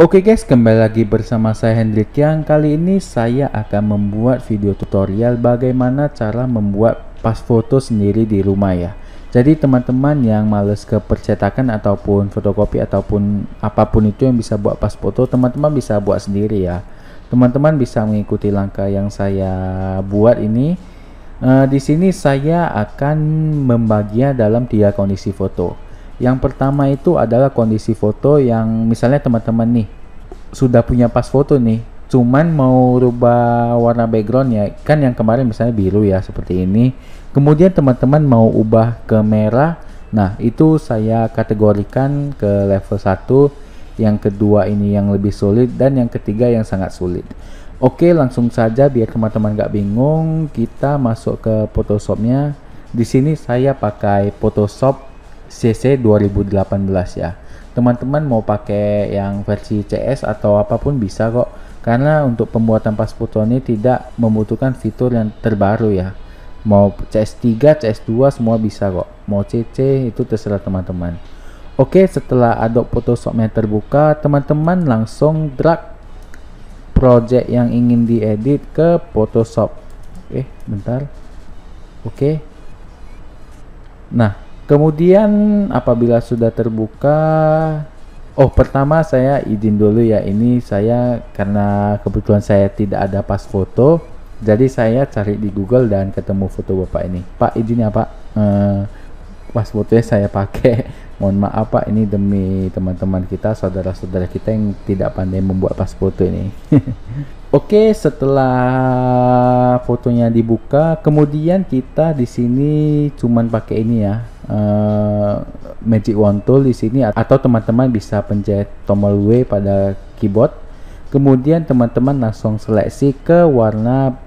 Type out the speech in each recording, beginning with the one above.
Oke guys, kembali lagi bersama saya Hendrik yang kali ini saya akan membuat video tutorial bagaimana cara membuat pas foto sendiri di rumah ya. Jadi teman-teman yang males ke percetakan ataupun fotokopi ataupun apapun itu yang bisa buat pas foto, teman-teman bisa buat sendiri ya. Teman-teman bisa mengikuti langkah yang saya buat ini. Uh, di sini saya akan membaginya dalam tiga kondisi foto. Yang pertama itu adalah kondisi foto yang misalnya teman-teman nih sudah punya pas foto nih, cuman mau rubah warna background ya, kan yang kemarin misalnya biru ya seperti ini. Kemudian teman-teman mau ubah ke merah, nah itu saya kategorikan ke level 1, yang kedua ini yang lebih sulit dan yang ketiga yang sangat sulit. Oke, langsung saja biar teman-teman gak bingung, kita masuk ke Photoshopnya. Di sini saya pakai Photoshop CC 2018 ya. Teman-teman mau pakai yang versi CS atau apapun bisa kok. Karena untuk pembuatan pasport ini tidak membutuhkan fitur yang terbaru ya. Mau CS3, CS2 semua bisa kok. Mau CC itu terserah teman-teman. Oke, setelah Adobe Photoshop yang terbuka, teman-teman langsung drag project yang ingin diedit ke Photoshop. Eh, bentar. Oke. Nah, Kemudian apabila sudah terbuka, oh pertama saya izin dulu ya ini saya karena kebutuhan saya tidak ada pas foto, jadi saya cari di Google dan ketemu foto bapak ini. Pak izin ya pak, eh, pas fotonya saya pakai. Mohon maaf pak ini demi teman-teman kita, saudara-saudara kita yang tidak pandai membuat pas foto ini. Oke, setelah fotonya dibuka, kemudian kita di sini cuman pakai ini ya, Eh, Magic Wand Tool di sini atau teman-teman bisa pencet tombol W pada keyboard. Kemudian teman-teman langsung seleksi ke warna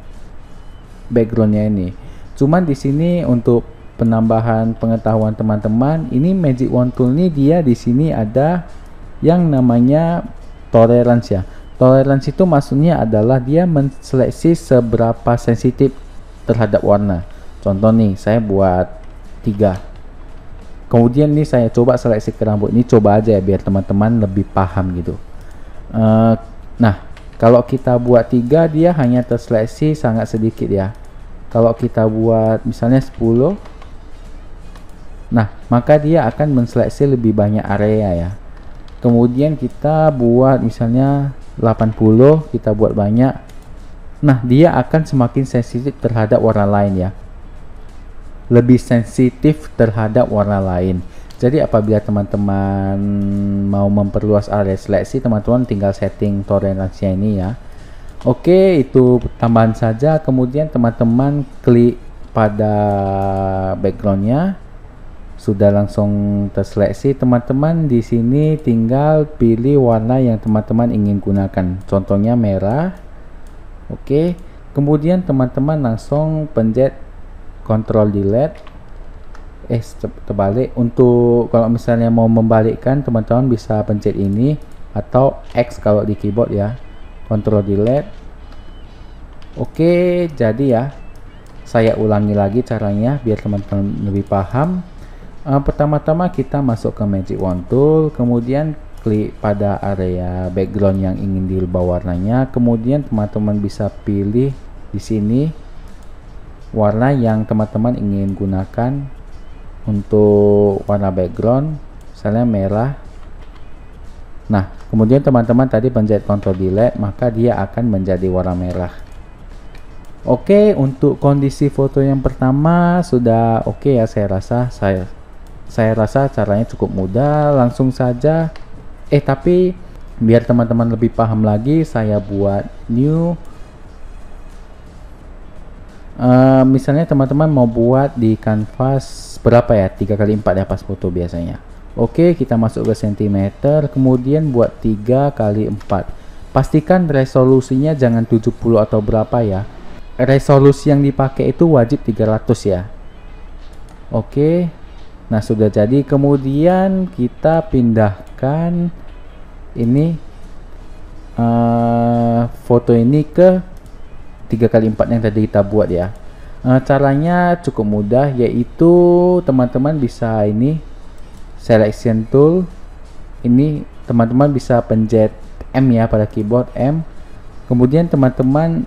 backgroundnya ini. Cuman di sini untuk penambahan pengetahuan teman-teman, ini Magic Wand Tool ini dia di sini ada yang namanya tolerance ya. Tolerance itu maksudnya adalah dia menseleksi seberapa sensitif terhadap warna. Contoh nih, saya buat 3 kemudian nih saya coba seleksi ke rambut ini coba aja ya biar teman-teman lebih paham gitu uh, nah kalau kita buat tiga dia hanya terseleksi sangat sedikit ya kalau kita buat misalnya 10 nah maka dia akan menseleksi lebih banyak area ya kemudian kita buat misalnya 80 kita buat banyak nah dia akan semakin sensitif terhadap warna lain ya lebih sensitif terhadap warna lain. Jadi apabila teman-teman mau memperluas area seleksi, teman-teman tinggal setting toleransinya ini ya. Oke, itu tambahan saja. Kemudian teman-teman klik pada backgroundnya sudah langsung terseleksi. Teman-teman di sini tinggal pilih warna yang teman-teman ingin gunakan. Contohnya merah. Oke, kemudian teman-teman langsung pencet control delete eh terbalik untuk kalau misalnya mau membalikkan teman-teman bisa pencet ini atau X kalau di keyboard ya control delete Oke jadi ya saya ulangi lagi caranya biar teman-teman lebih paham uh, pertama-tama kita masuk ke magic wand tool kemudian klik pada area background yang ingin diubah warnanya kemudian teman-teman bisa pilih di sini warna yang teman-teman ingin gunakan untuk warna background misalnya merah nah kemudian teman-teman tadi pencet Ctrl delete maka dia akan menjadi warna merah Oke, untuk kondisi foto yang pertama sudah oke ya saya rasa saya saya rasa caranya cukup mudah, langsung saja. Eh, tapi biar teman-teman lebih paham lagi, saya buat new Eh, misalnya teman-teman mau buat di kanvas berapa ya? Tiga kali empat ya pas foto biasanya. Oke, kita masuk ke sentimeter, kemudian buat tiga kali empat. Pastikan resolusinya jangan 70 atau berapa ya. Resolusi yang dipakai itu wajib 300 ya. Oke. Nah, sudah jadi. Kemudian kita pindahkan ini uh, foto ini ke Tiga kali empat yang tadi kita buat ya uh, caranya cukup mudah yaitu teman-teman bisa ini selection tool ini teman-teman bisa pencet M ya pada keyboard M kemudian teman-teman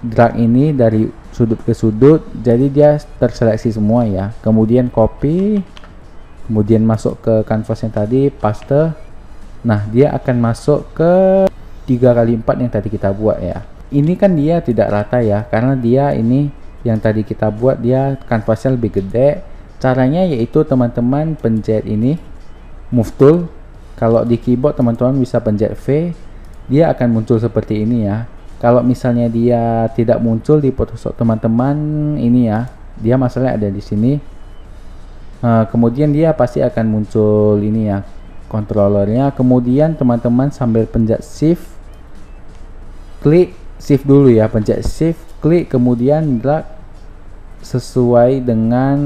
drag ini dari sudut ke sudut jadi dia terseleksi semua ya kemudian copy kemudian masuk ke canvas yang tadi paste nah dia akan masuk ke 3 kali 4 yang tadi kita buat ya ini kan dia tidak rata ya karena dia ini yang tadi kita buat dia kanvasnya lebih gede caranya yaitu teman-teman pencet ini move tool kalau di keyboard teman-teman bisa pencet V dia akan muncul seperti ini ya kalau misalnya dia tidak muncul di Photoshop teman-teman ini ya dia masalahnya ada di sini uh, kemudian dia pasti akan muncul ini ya controllernya kemudian teman-teman sambil pencet shift klik shift dulu ya pencet shift klik kemudian drag sesuai dengan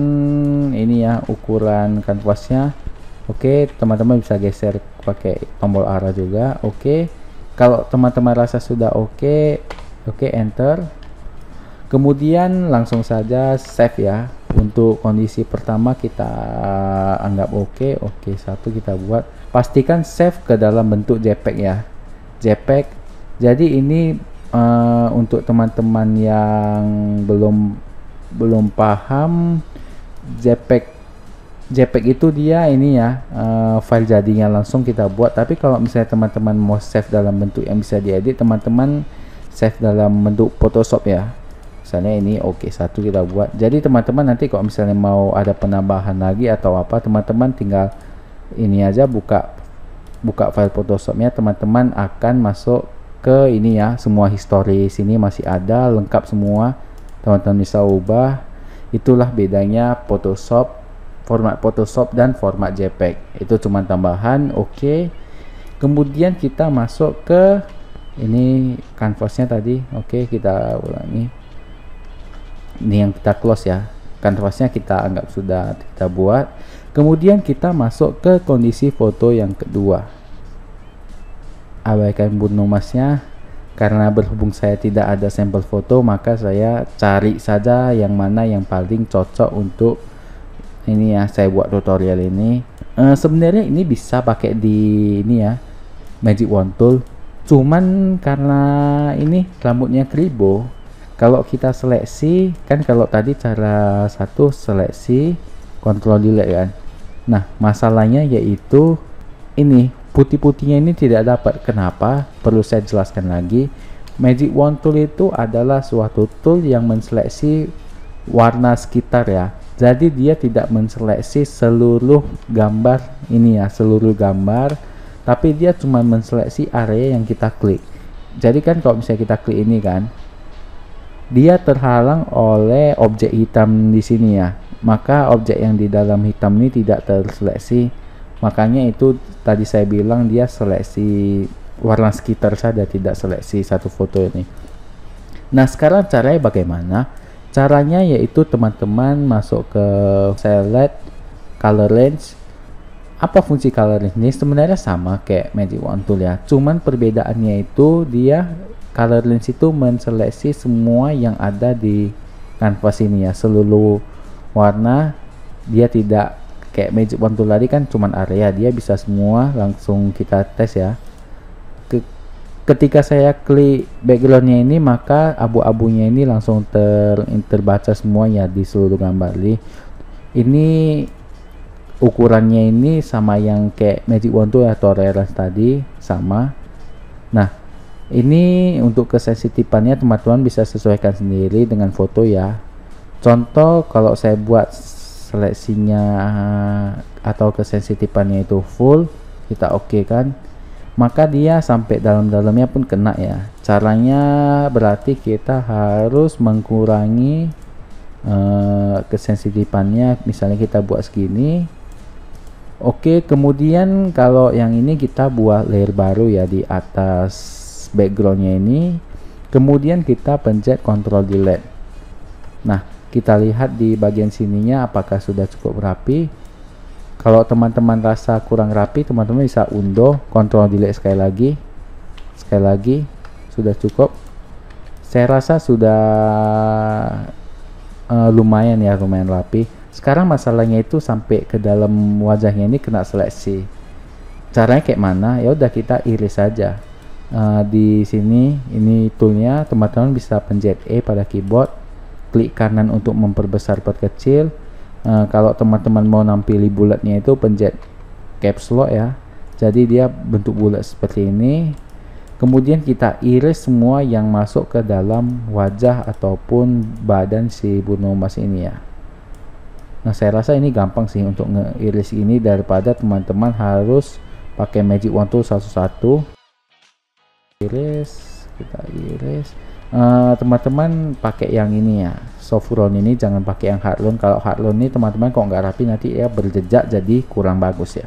ini ya ukuran kanvasnya Oke, okay, teman-teman bisa geser pakai tombol arah juga. Oke. Okay. Kalau teman-teman rasa sudah oke, okay, oke okay, enter. Kemudian langsung saja save ya. Untuk kondisi pertama kita anggap oke. Okay. Oke, okay, satu kita buat. Pastikan save ke dalam bentuk JPEG ya. JPEG. Jadi ini Eh, untuk teman-teman yang belum belum paham JPEG JPEG itu dia ini ya uh, file jadinya langsung kita buat tapi kalau misalnya teman-teman mau save dalam bentuk yang bisa diedit teman-teman save dalam bentuk Photoshop ya misalnya ini oke okay, satu kita buat jadi teman-teman nanti kalau misalnya mau ada penambahan lagi atau apa teman-teman tinggal ini aja buka buka file Photoshopnya teman-teman akan masuk ke ini ya semua historis ini masih ada lengkap semua teman-teman bisa ubah itulah bedanya Photoshop format Photoshop dan format JPEG itu cuma tambahan oke okay. kemudian kita masuk ke ini kanvasnya tadi oke okay, kita ulangi ini yang kita close ya kanvasnya kita anggap sudah kita buat kemudian kita masuk ke kondisi foto yang kedua abaikan burung masnya karena berhubung saya tidak ada sampel foto maka saya cari saja yang mana yang paling cocok untuk ini ya saya buat tutorial ini e, sebenarnya ini bisa pakai di ini ya magic wand tool cuman karena ini rambutnya kribo kalau kita seleksi kan kalau tadi cara satu seleksi kontrol delete ya kan nah masalahnya yaitu ini putih-putihnya ini tidak dapat. Kenapa? Perlu saya jelaskan lagi. Magic Wand Tool itu adalah suatu tool yang menseleksi warna sekitar ya. Jadi dia tidak menseleksi seluruh gambar ini ya, seluruh gambar, tapi dia cuma menseleksi area yang kita klik. Jadi kan kalau misalnya kita klik ini kan, dia terhalang oleh objek hitam di sini ya. Maka objek yang di dalam hitam ini tidak terseleksi makanya itu tadi saya bilang dia seleksi warna sekitar saja tidak seleksi satu foto ini nah sekarang caranya bagaimana caranya yaitu teman-teman masuk ke select color range apa fungsi color range ini sebenarnya sama kayak magic wand tool ya cuman perbedaannya itu dia color range itu menseleksi semua yang ada di canvas ini ya seluruh warna dia tidak kayak magic wand lari kan cuman area dia bisa semua langsung kita tes ya ketika saya klik backgroundnya ini maka abu-abunya ini langsung ter terbaca ya di seluruh gambar ini ini ukurannya ini sama yang kayak magic wand tool atau rare tadi sama nah ini untuk kesensitifannya teman-teman bisa sesuaikan sendiri dengan foto ya contoh kalau saya buat seleksinya eh, atau kesensitifannya itu full kita oke okay kan maka dia sampai dalam-dalamnya pun kena ya caranya berarti kita harus mengurangi uh, eh, kesensitifannya misalnya kita buat segini oke okay, kemudian kalau yang ini kita buat layer baru ya di atas backgroundnya ini kemudian kita pencet control delete nah kita lihat di bagian sininya apakah sudah cukup rapi kalau teman-teman rasa kurang rapi teman-teman bisa undo kontrol delete sekali lagi sekali lagi sudah cukup saya rasa sudah uh, lumayan ya lumayan rapi sekarang masalahnya itu sampai ke dalam wajahnya ini kena seleksi caranya kayak mana ya udah kita iris saja uh, di sini ini toolnya teman-teman bisa pencet E pada keyboard klik kanan untuk memperbesar perkecil uh, eh, kalau teman-teman mau nampili bulatnya itu pencet caps lock ya jadi dia bentuk bulat seperti ini kemudian kita iris semua yang masuk ke dalam wajah ataupun badan si burung emas ini ya nah saya rasa ini gampang sih untuk ngeiris ini daripada teman-teman harus pakai magic wand tool satu-satu iris kita iris Eh, teman-teman uh, pakai yang ini ya soft ini jangan pakai yang hard kalau hard ini teman-teman kok nggak rapi nanti ya berjejak jadi kurang bagus ya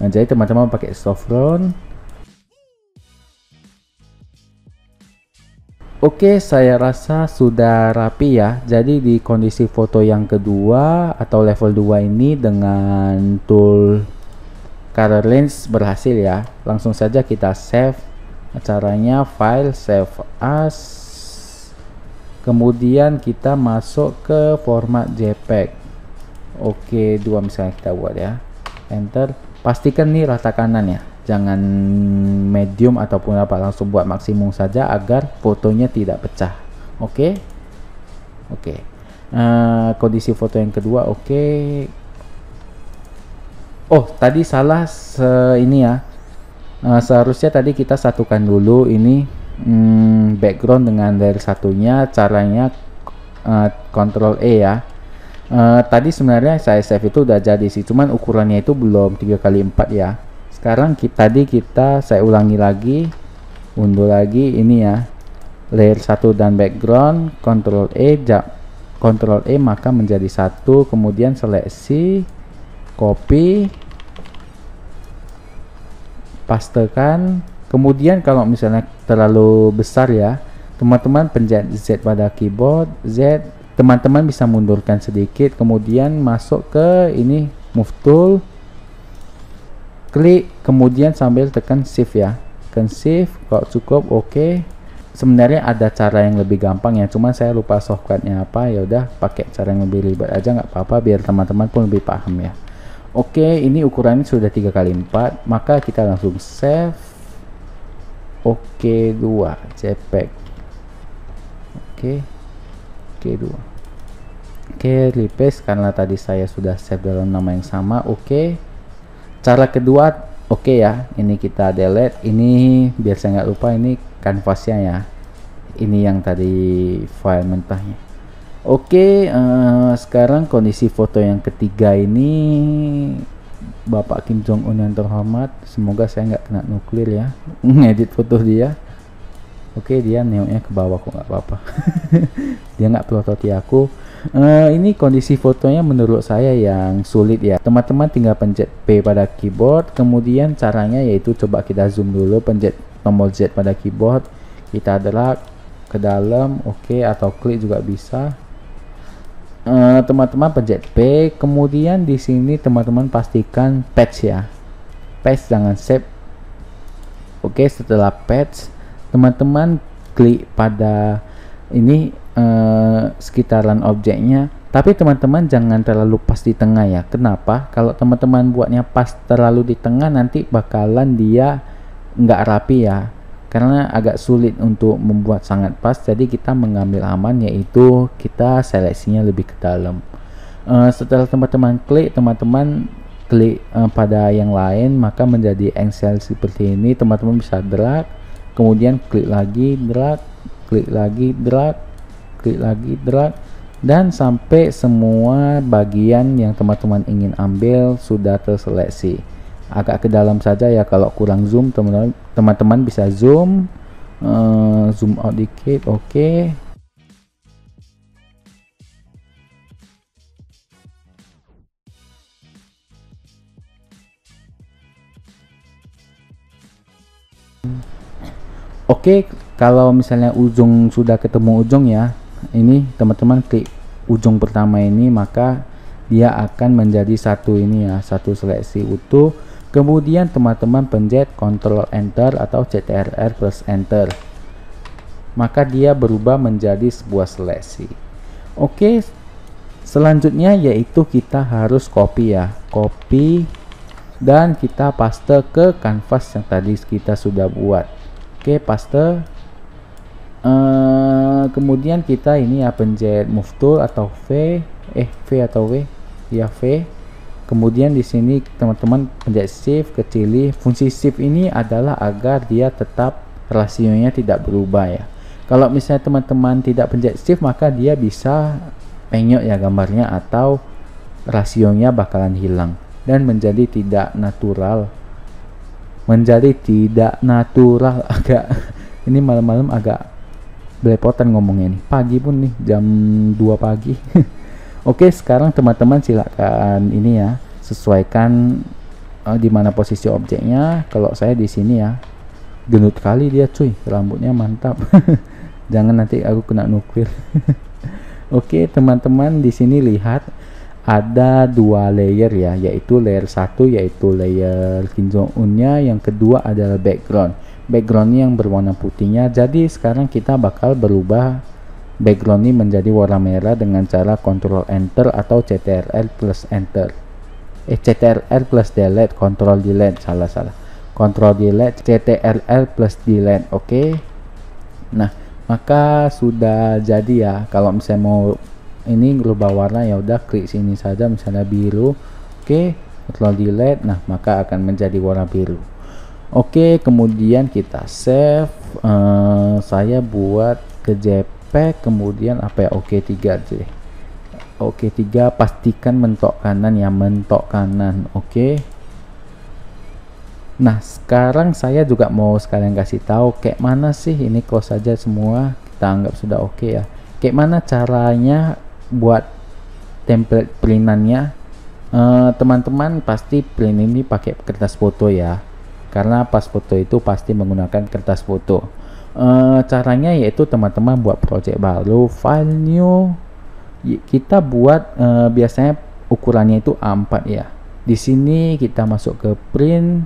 nah, jadi teman-teman pakai soft loan Oke, saya rasa sudah rapi ya. Jadi di kondisi foto yang kedua atau level 2 ini dengan tool color lens berhasil ya. Langsung saja kita save caranya file save as kemudian kita masuk ke format JPEG oke dua misalnya kita buat ya enter pastikan nih rata kanan ya jangan medium ataupun apa langsung buat maksimum saja agar fotonya tidak pecah oke oke uh, kondisi foto yang kedua oke okay. oh tadi salah ini ya uh, seharusnya tadi kita satukan dulu ini hmm, background dengan layer satunya caranya uh, E ya uh, tadi sebenarnya saya save itu udah jadi sih cuman ukurannya itu belum tiga kali empat ya sekarang kita, tadi kita saya ulangi lagi unduh lagi ini ya layer satu dan background kontrol E ja, kontrol E maka menjadi satu kemudian seleksi copy pastekan kemudian kalau misalnya terlalu besar ya teman-teman pencet Z pada keyboard Z teman-teman bisa mundurkan sedikit kemudian masuk ke ini move tool klik kemudian sambil tekan shift ya tekan shift kalau cukup oke okay. sebenarnya ada cara yang lebih gampang ya cuman saya lupa shortcutnya apa ya udah pakai cara yang lebih ribet aja nggak apa-apa biar teman-teman pun lebih paham ya Oke, ini ukurannya sudah tiga kali empat, maka kita langsung save. Oke, dua, JPEG. Oke. Oke, dua. Oke, lipis karena tadi saya sudah save dalam nama yang sama. Oke. Cara kedua, oke ya. Ini kita delete. Ini biar saya nggak lupa ini kanvasnya ya. Ini yang tadi file mentahnya. Oke, uh, sekarang kondisi foto yang ketiga ini Bapak Kim Jong Un yang terhormat, semoga saya nggak kena nuklir ya. Ngedit foto dia. Oke, dia neoknya ke bawah kok nggak apa-apa. dia nggak pelototi aku. Uh, ini kondisi fotonya menurut saya yang sulit ya. Teman-teman tinggal pencet P pada keyboard, kemudian caranya yaitu coba kita zoom dulu, pencet tombol Z pada keyboard, kita drag ke dalam, oke okay, atau klik juga bisa Eh, teman-teman uh, pencet P kemudian di sini teman-teman pastikan patch ya patch jangan save oke setelah patch teman-teman klik pada ini uh, sekitaran objeknya tapi teman-teman jangan terlalu pas di tengah ya kenapa kalau teman-teman buatnya pas terlalu di tengah nanti bakalan dia nggak rapi ya karena agak sulit untuk membuat sangat pas jadi kita mengambil aman yaitu kita seleksinya lebih ke dalam uh, setelah teman-teman klik teman-teman klik uh, pada yang lain maka menjadi engsel seperti ini teman-teman bisa drag kemudian klik lagi drag klik lagi drag klik lagi drag dan sampai semua bagian yang teman-teman ingin ambil sudah terseleksi agak ke dalam saja ya kalau kurang zoom teman-teman bisa zoom uh, zoom out dikit oke okay. Oke, okay, kalau misalnya ujung sudah ketemu ujung ya, ini teman-teman klik ujung pertama ini maka dia akan menjadi satu ini ya, satu seleksi utuh Kemudian teman-teman pencet Ctrl Enter atau CTRL plus Enter. Maka dia berubah menjadi sebuah seleksi. Oke, selanjutnya yaitu kita harus copy ya. Copy dan kita paste ke kanvas yang tadi kita sudah buat. Oke, paste. Uh, kemudian kita ini ya pencet move tool atau V, eh V atau W, ya V kemudian di sini teman-teman pencet shift kecil, fungsi shift ini adalah agar dia tetap rasionya tidak berubah ya kalau misalnya teman-teman tidak pencet shift maka dia bisa penyok ya gambarnya atau rasionya bakalan hilang dan menjadi tidak natural menjadi tidak natural agak ini malam-malam agak belepotan ngomongnya nih pagi pun nih jam 2 pagi Oke, sekarang teman-teman silakan ini ya, sesuaikan uh, di mana posisi objeknya. Kalau saya di sini ya, genut kali dia cuy, rambutnya mantap. Jangan nanti aku kena nuklir. Oke, teman-teman di sini lihat ada dua layer ya, yaitu layer satu yaitu layer Kim Jong Unnya, yang kedua adalah background. Background yang berwarna putihnya. Jadi sekarang kita bakal berubah background ini menjadi warna merah dengan cara Ctrl Enter atau CTRL plus Enter eh CTRL plus Delete Ctrl Delete salah salah Ctrl Delete CTRL plus Delete oke okay? nah maka sudah jadi ya kalau misalnya mau ini berubah warna ya udah klik sini saja misalnya biru oke okay, Ctrl Delete nah maka akan menjadi warna biru oke okay, kemudian kita save uh, saya buat ke JP compact kemudian apa ya OK3 aja deh OK3 pastikan mentok kanan ya mentok kanan oke okay. Nah, sekarang saya juga mau sekalian kasih tahu kayak mana sih ini close saja semua. Kita anggap sudah oke okay ya. Kayak mana caranya buat template printannya? Eh, teman-teman uh, pasti print ini pakai kertas foto ya. Karena pas foto itu pasti menggunakan kertas foto uh, caranya yaitu teman-teman buat project baru file new kita buat uh, biasanya ukurannya itu A4 ya di sini kita masuk ke print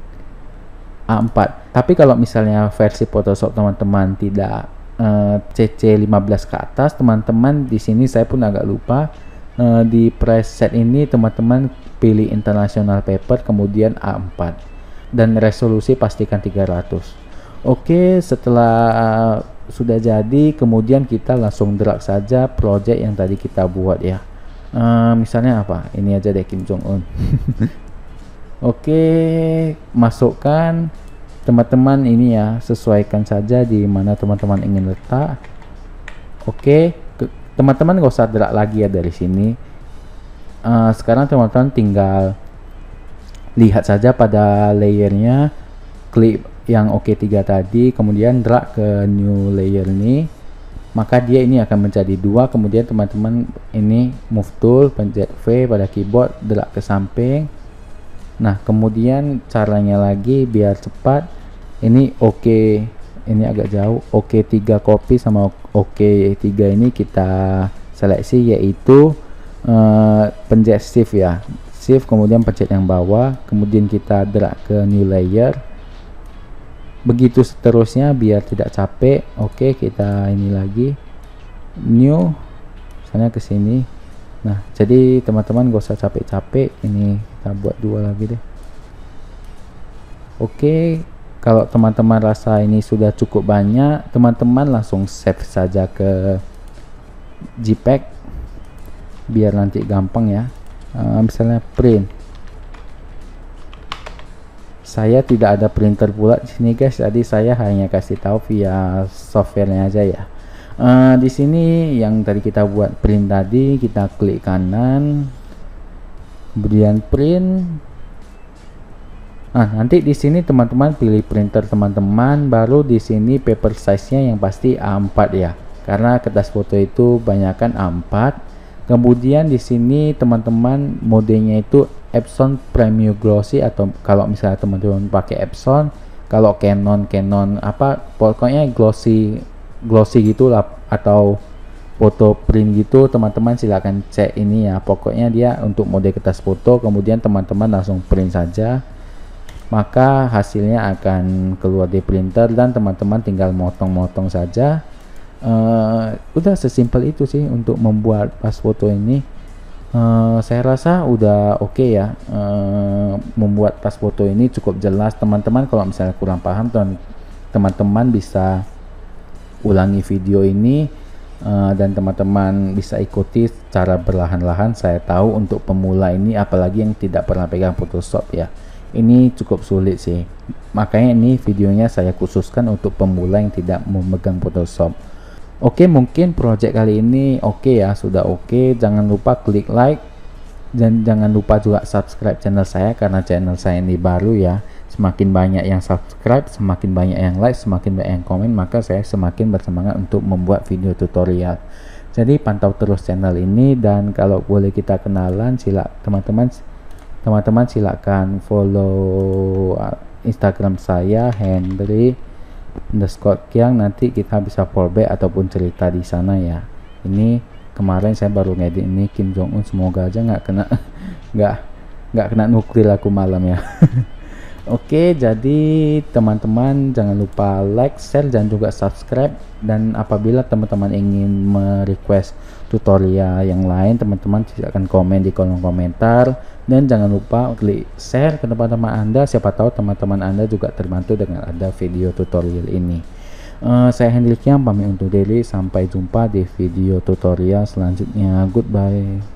A4 tapi kalau misalnya versi Photoshop teman-teman tidak uh, CC 15 ke atas teman-teman di sini saya pun agak lupa uh, di preset ini teman-teman pilih international paper kemudian A4 dan resolusi pastikan 300 Oke, setelah eh, sudah jadi, kemudian kita langsung drag saja project yang tadi kita buat ya. Uh, misalnya apa? Ini aja deh Kim Jong Un. Oke, masukkan teman-teman ini ya, sesuaikan saja di mana teman-teman ingin letak. Oke, teman-teman gak usah drag lagi ya dari sini. Uh, sekarang teman-teman tinggal lihat saja pada layernya, klik yang OK3 tadi kemudian drag ke new layer ini maka dia ini akan menjadi dua kemudian teman-teman ini move tool pencet V pada keyboard drag ke samping nah kemudian caranya lagi biar cepat ini oke ini agak jauh oke okay 3 copy sama oke okay 3 ini kita seleksi yaitu uh, pencet shift ya shift kemudian pencet yang bawah kemudian kita drag ke new layer begitu seterusnya biar tidak capek oke okay, kita ini lagi new misalnya ke sini nah jadi teman-teman gak usah capek-capek ini kita buat dua lagi deh oke okay, kalau teman-teman rasa ini sudah cukup banyak teman-teman langsung save saja ke JPEG biar nanti gampang ya uh, misalnya print saya tidak ada printer pula di sini guys jadi saya hanya kasih tahu via softwarenya aja ya uh, di sini yang tadi kita buat print tadi kita klik kanan kemudian print nah nanti di sini teman-teman pilih printer teman-teman baru di sini paper size nya yang pasti A4 ya karena kertas foto itu banyakkan A4 kemudian di sini teman-teman modenya itu Epson Premium Glossy atau kalau misalnya teman-teman pakai Epson kalau Canon Canon apa pokoknya glossy glossy gitu lah atau foto print gitu teman-teman silahkan cek ini ya pokoknya dia untuk mode kertas foto kemudian teman-teman langsung print saja maka hasilnya akan keluar di printer dan teman-teman tinggal motong-motong saja uh, udah sesimpel itu sih untuk membuat pas foto ini Eh, saya rasa udah oke okay ya uh, membuat tas foto ini cukup jelas teman-teman kalau misalnya kurang paham teman-teman bisa ulangi video ini uh, dan teman-teman bisa ikuti cara berlahan-lahan saya tahu untuk pemula ini apalagi yang tidak pernah pegang Photoshop ya ini cukup sulit sih makanya ini videonya saya khususkan untuk pemula yang tidak memegang Photoshop Oke, mungkin project kali ini oke ya, sudah oke. Jangan lupa klik like dan jangan lupa juga subscribe channel saya karena channel saya ini baru ya. Semakin banyak yang subscribe, semakin banyak yang like, semakin banyak yang komen, maka saya semakin bersemangat untuk membuat video tutorial. Jadi pantau terus channel ini dan kalau boleh kita kenalan, sila teman-teman teman-teman silakan follow uh, Instagram saya Henry underscore kiang nanti kita bisa fallback ataupun cerita di sana ya ini kemarin saya baru ngedit ini Kim Jong Un semoga aja nggak kena nggak nggak kena nuklir aku malam ya Oke, jadi teman-teman jangan lupa like, share, dan juga subscribe. Dan apabila teman-teman ingin merequest tutorial yang lain, teman-teman silakan komen di kolom komentar. Dan jangan lupa klik share ke teman-teman Anda, siapa tahu teman-teman Anda juga terbantu dengan ada video tutorial ini. Uh, saya Hendrik yang pamit untuk diri, sampai jumpa di video tutorial selanjutnya. Goodbye.